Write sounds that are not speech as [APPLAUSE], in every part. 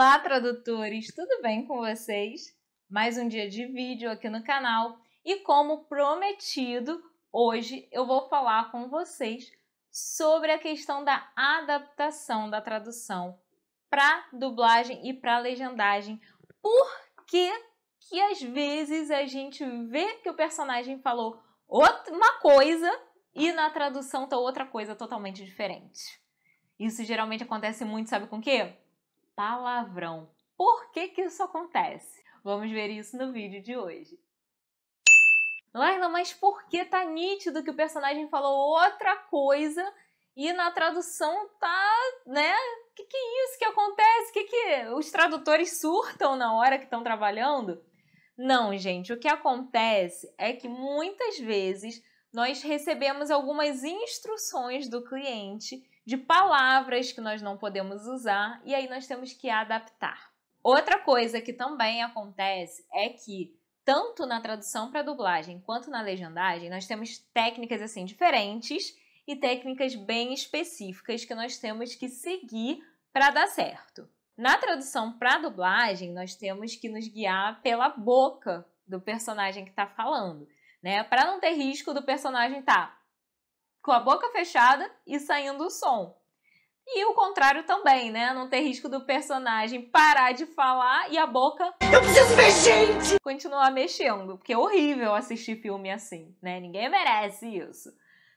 Olá, tradutores! Tudo bem com vocês? Mais um dia de vídeo aqui no canal e, como prometido, hoje eu vou falar com vocês sobre a questão da adaptação da tradução para dublagem e para legendagem. Por que, que às vezes a gente vê que o personagem falou uma coisa e na tradução tá outra coisa totalmente diferente? Isso geralmente acontece muito, sabe com o quê? palavrão. Por que, que isso acontece? Vamos ver isso no vídeo de hoje. Laila, mas por que tá nítido que o personagem falou outra coisa e na tradução tá, né? Que que é isso que acontece? Que que os tradutores surtam na hora que estão trabalhando? Não, gente, o que acontece é que muitas vezes nós recebemos algumas instruções do cliente de palavras que nós não podemos usar e aí nós temos que adaptar. Outra coisa que também acontece é que tanto na tradução para dublagem quanto na legendagem nós temos técnicas assim diferentes e técnicas bem específicas que nós temos que seguir para dar certo. Na tradução para dublagem nós temos que nos guiar pela boca do personagem que está falando, né? Para não ter risco do personagem estar tá com a boca fechada e saindo o som. E o contrário também, né? Não ter risco do personagem parar de falar e a boca. Eu preciso ver gente! Continuar mexendo, porque é horrível assistir filme assim, né? Ninguém merece isso.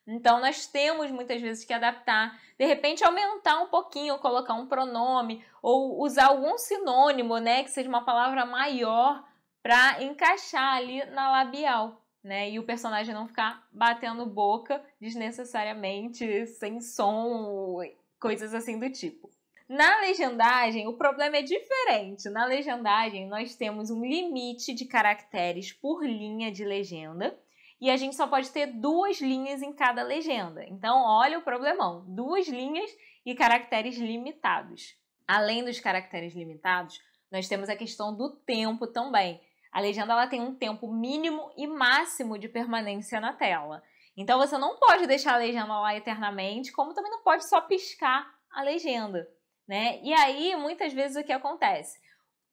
Então nós temos muitas vezes que adaptar, de repente aumentar um pouquinho, colocar um pronome ou usar algum sinônimo, né, que seja uma palavra maior para encaixar ali na labial né? E o personagem não ficar batendo boca desnecessariamente, sem som, coisas assim do tipo. Na legendagem, o problema é diferente. Na legendagem, nós temos um limite de caracteres por linha de legenda e a gente só pode ter duas linhas em cada legenda. Então, olha o problemão: duas linhas e caracteres limitados. Além dos caracteres limitados, nós temos a questão do tempo também. A legenda ela tem um tempo mínimo e máximo de permanência na tela. Então você não pode deixar a legenda lá eternamente, como também não pode só piscar a legenda, né? E aí muitas vezes o que acontece?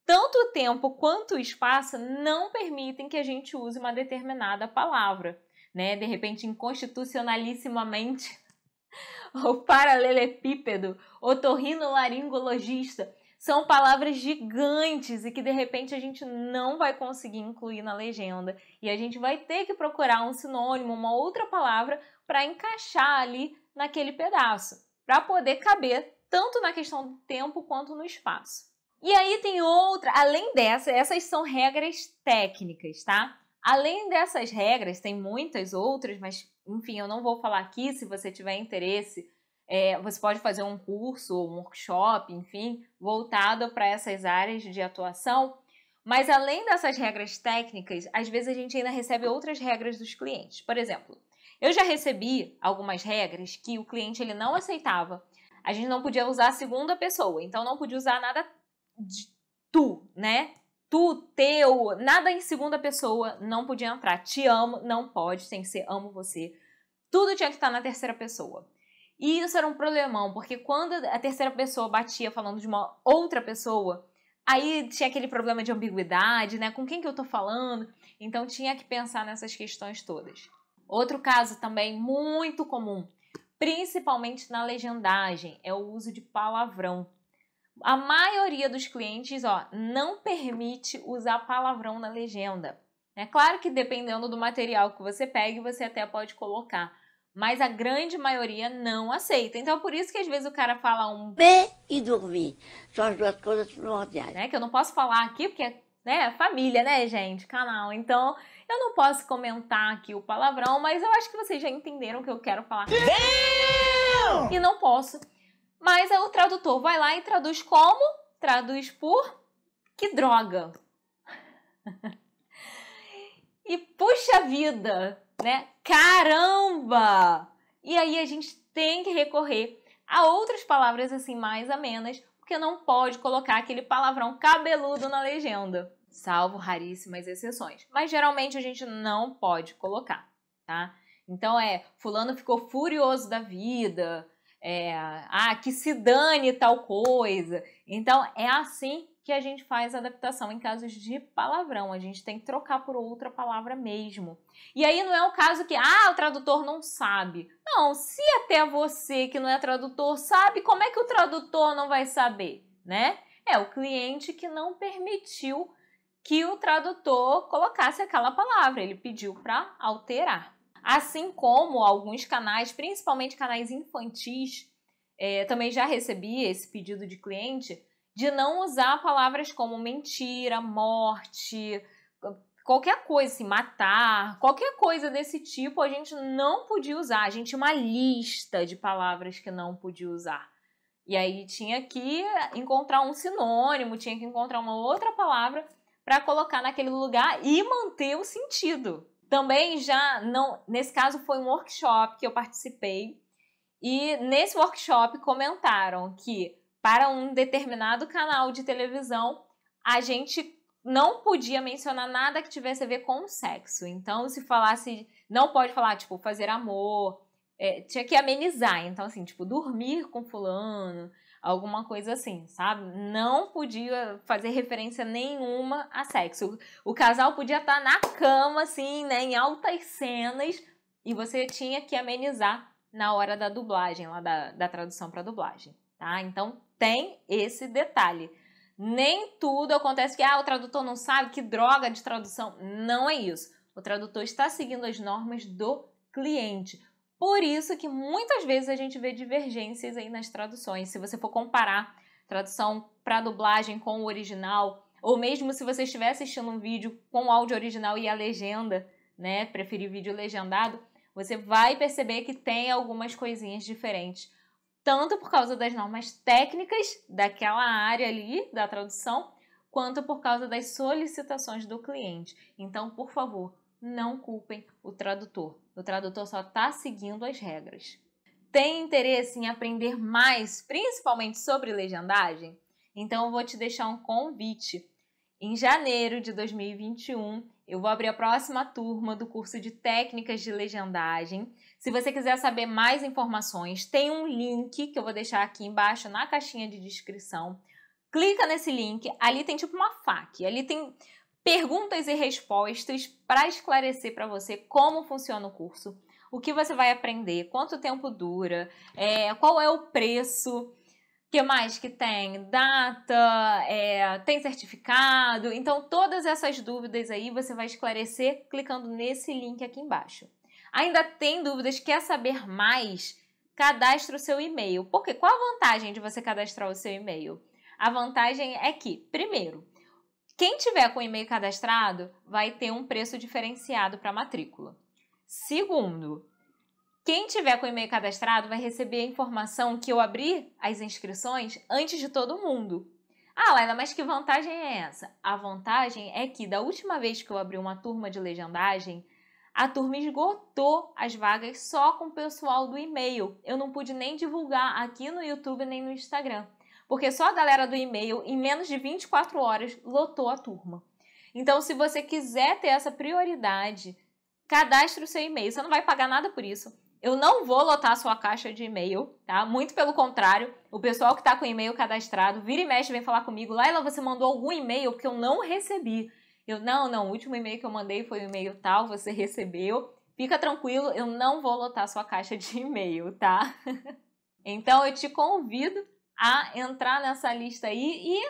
Tanto o tempo quanto o espaço não permitem que a gente use uma determinada palavra, né? De repente inconstitucionalissimamente [LAUGHS] ou paralelepípedo, otorrinolaringologista são palavras gigantes e que de repente a gente não vai conseguir incluir na legenda. E a gente vai ter que procurar um sinônimo, uma outra palavra para encaixar ali naquele pedaço, para poder caber tanto na questão do tempo quanto no espaço. E aí tem outra, além dessa, essas são regras técnicas, tá? Além dessas regras, tem muitas outras, mas enfim, eu não vou falar aqui se você tiver interesse é, você pode fazer um curso ou um workshop, enfim, voltado para essas áreas de atuação. Mas além dessas regras técnicas, às vezes a gente ainda recebe outras regras dos clientes. Por exemplo, eu já recebi algumas regras que o cliente ele não aceitava. A gente não podia usar a segunda pessoa, então não podia usar nada de tu, né? tu, teu, nada em segunda pessoa não podia entrar. Te amo, não pode, tem que ser amo você. Tudo tinha que estar na terceira pessoa. E isso era um problemão, porque quando a terceira pessoa batia falando de uma outra pessoa, aí tinha aquele problema de ambiguidade, né? Com quem que eu tô falando? Então tinha que pensar nessas questões todas. Outro caso também muito comum, principalmente na legendagem, é o uso de palavrão. A maioria dos clientes, ó, não permite usar palavrão na legenda. É claro que dependendo do material que você pegue, você até pode colocar, mas a grande maioria não aceita. Então é por isso que às vezes o cara fala um B e dormir. São as duas coisas primordiais. Né? Que eu não posso falar aqui porque é né, é família, né, gente, canal. Então eu não posso comentar aqui o palavrão, mas eu acho que vocês já entenderam o que eu quero falar. E não posso. Mas é o tradutor vai lá e traduz como? Traduz por que droga. [LAUGHS] e puxa vida, né? Caramba! E aí a gente tem que recorrer a outras palavras assim mais amenas, porque não pode colocar aquele palavrão cabeludo na legenda, salvo raríssimas exceções. Mas geralmente a gente não pode colocar, tá? Então é, fulano ficou furioso da vida, é, ah, que se dane tal coisa. Então é assim que a gente faz adaptação em casos de palavrão. A gente tem que trocar por outra palavra mesmo. E aí não é um caso que, ah, o tradutor não sabe. Não, se até você que não é tradutor sabe, como é que o tradutor não vai saber, né? É o cliente que não permitiu que o tradutor colocasse aquela palavra, ele pediu para alterar. Assim como alguns canais, principalmente canais infantis, é, também já recebi esse pedido de cliente de não usar palavras como mentira, morte, qualquer coisa, se matar, qualquer coisa desse tipo, a gente não podia usar. A gente tinha uma lista de palavras que não podia usar. E aí tinha que encontrar um sinônimo, tinha que encontrar uma outra palavra para colocar naquele lugar e manter o sentido. Também já não, nesse caso foi um workshop que eu participei e nesse workshop comentaram que para um determinado canal de televisão, a gente não podia mencionar nada que tivesse a ver com sexo. Então, se falasse, não pode falar, tipo, fazer amor, é, tinha que amenizar. Então, assim, tipo, dormir com fulano, alguma coisa assim, sabe? Não podia fazer referência nenhuma a sexo. O, o casal podia estar tá na cama, assim, né, em altas cenas, e você tinha que amenizar na hora da dublagem, lá da, da tradução para dublagem tá? Então tem esse detalhe. Nem tudo acontece que ah, o tradutor não sabe que droga de tradução. Não é isso. O tradutor está seguindo as normas do cliente. Por isso que muitas vezes a gente vê divergências aí nas traduções. Se você for comparar tradução para dublagem com o original, ou mesmo se você estiver assistindo um vídeo com o áudio original e a legenda, né, preferir vídeo legendado, você vai perceber que tem algumas coisinhas diferentes tanto por causa das normas técnicas daquela área ali da tradução, quanto por causa das solicitações do cliente. Então, por favor, não culpem o tradutor. O tradutor só está seguindo as regras. Tem interesse em aprender mais, principalmente sobre legendagem? Então, eu vou te deixar um convite. Em janeiro de 2021, eu vou abrir a próxima turma do curso de técnicas de legendagem. Se você quiser saber mais informações, tem um link que eu vou deixar aqui embaixo na caixinha de descrição. Clica nesse link, ali tem tipo uma FAQ. ali tem perguntas e respostas para esclarecer para você como funciona o curso, o que você vai aprender, quanto tempo dura, é, qual é o preço que mais que tem? Data, é, tem certificado. Então, todas essas dúvidas aí você vai esclarecer clicando nesse link aqui embaixo. Ainda tem dúvidas? Quer saber mais? Cadastre o seu e-mail. Porque qual a vantagem de você cadastrar o seu e-mail? A vantagem é que, primeiro, quem tiver com e-mail cadastrado vai ter um preço diferenciado para matrícula. Segundo, quem tiver com o e-mail cadastrado vai receber a informação que eu abri as inscrições antes de todo mundo. Ah, Laila, mas que vantagem é essa? A vantagem é que da última vez que eu abri uma turma de legendagem, a turma esgotou as vagas só com o pessoal do e-mail. Eu não pude nem divulgar aqui no YouTube nem no Instagram, porque só a galera do e-mail, em menos de 24 horas, lotou a turma. Então, se você quiser ter essa prioridade, cadastre o seu e-mail. Você não vai pagar nada por isso. Eu não vou lotar sua caixa de e-mail, tá? Muito pelo contrário, o pessoal que está com e-mail cadastrado, vira e mexe, vem falar comigo. Laila, você mandou algum e-mail que eu não recebi. Eu, não, não, o último e-mail que eu mandei foi o e-mail tal, você recebeu. Fica tranquilo, eu não vou lotar sua caixa de e-mail, tá? [LAUGHS] então eu te convido a entrar nessa lista aí e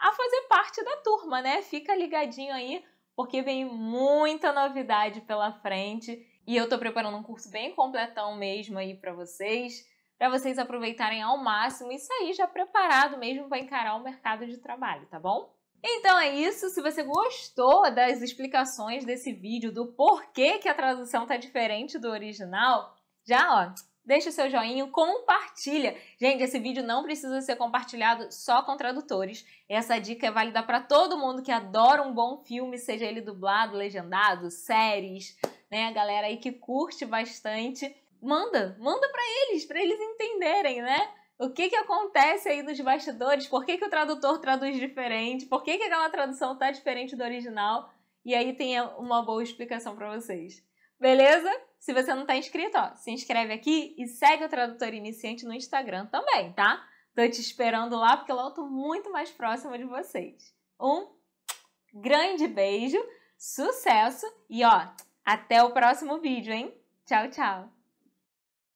a fazer parte da turma, né? Fica ligadinho aí, porque vem muita novidade pela frente e eu tô preparando um curso bem completão mesmo aí para vocês, para vocês aproveitarem ao máximo e sair já preparado mesmo para encarar o mercado de trabalho, tá bom? Então é isso. Se você gostou das explicações desse vídeo do porquê que a tradução tá diferente do original, já ó, deixa o seu joinha, compartilha. Gente, esse vídeo não precisa ser compartilhado só com tradutores. Essa dica é válida para todo mundo que adora um bom filme, seja ele dublado, legendado, séries né? A galera aí que curte bastante. Manda, manda para eles, para eles entenderem, né? O que que acontece aí nos bastidores? Por que, que o tradutor traduz diferente? Por que, que aquela tradução tá diferente do original? E aí tem uma boa explicação para vocês. Beleza? Se você não está inscrito, ó, se inscreve aqui e segue o Tradutor Iniciante no Instagram também, tá? Tô te esperando lá porque lá eu tô muito mais próxima de vocês. Um grande beijo, sucesso e ó, até o próximo vídeo, hein? Tchau, tchau!